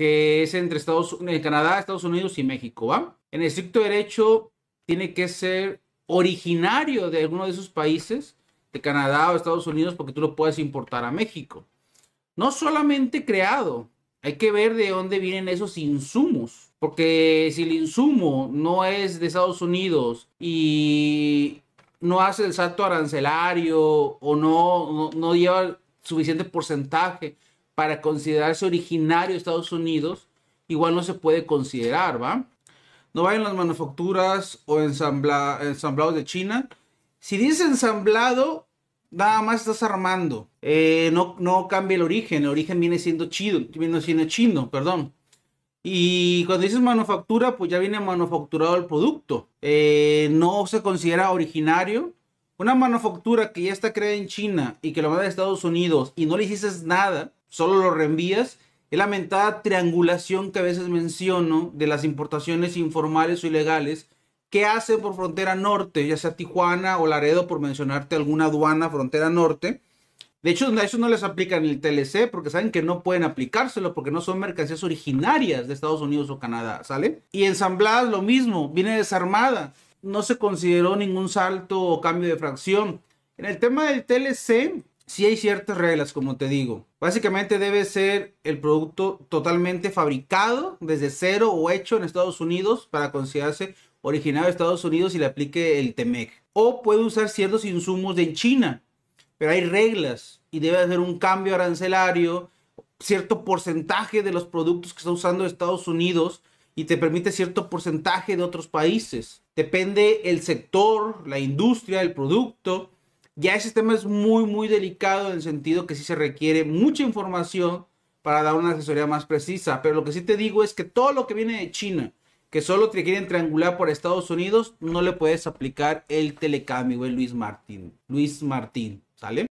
que es entre Estados, Canadá, Estados Unidos y México, En estricto derecho tiene que ser originario de alguno de esos países, de Canadá o Estados Unidos, porque tú lo puedes importar a México. No solamente creado, hay que ver de dónde vienen esos insumos, porque si el insumo no es de Estados Unidos y no hace el salto arancelario o no, no lleva suficiente porcentaje para considerarse originario de Estados Unidos, igual no se puede considerar, ¿va? No vayan las manufacturas o ensamblados de China. Si dices ensamblado, nada más estás armando. Eh, no, no cambia el origen, el origen viene siendo chido, viene siendo chino, perdón. Y cuando dices manufactura, pues ya viene manufacturado el producto. Eh, no se considera originario una manufactura que ya está creada en China y que lo manda a Estados Unidos y no le hiciste nada, solo lo reenvías, es la mentada triangulación que a veces menciono de las importaciones informales o ilegales que hacen por frontera norte, ya sea Tijuana o Laredo, por mencionarte alguna aduana frontera norte. De hecho, a eso no les aplican el TLC porque saben que no pueden aplicárselo porque no son mercancías originarias de Estados Unidos o Canadá, ¿sale? Y Ensambladas, lo mismo, viene desarmada no se consideró ningún salto o cambio de fracción. En el tema del TLC, sí hay ciertas reglas, como te digo. Básicamente debe ser el producto totalmente fabricado desde cero o hecho en Estados Unidos para considerarse originario de Estados Unidos y le aplique el TMEC. O puede usar ciertos insumos de China, pero hay reglas y debe haber un cambio arancelario, cierto porcentaje de los productos que está usando Estados Unidos y te permite cierto porcentaje de otros países. Depende el sector, la industria, el producto. Ya ese tema es muy, muy delicado en el sentido que sí se requiere mucha información para dar una asesoría más precisa. Pero lo que sí te digo es que todo lo que viene de China, que solo te quieren triangular por Estados Unidos, no le puedes aplicar el telecambio, Luis Martín. Luis Martín, ¿sale?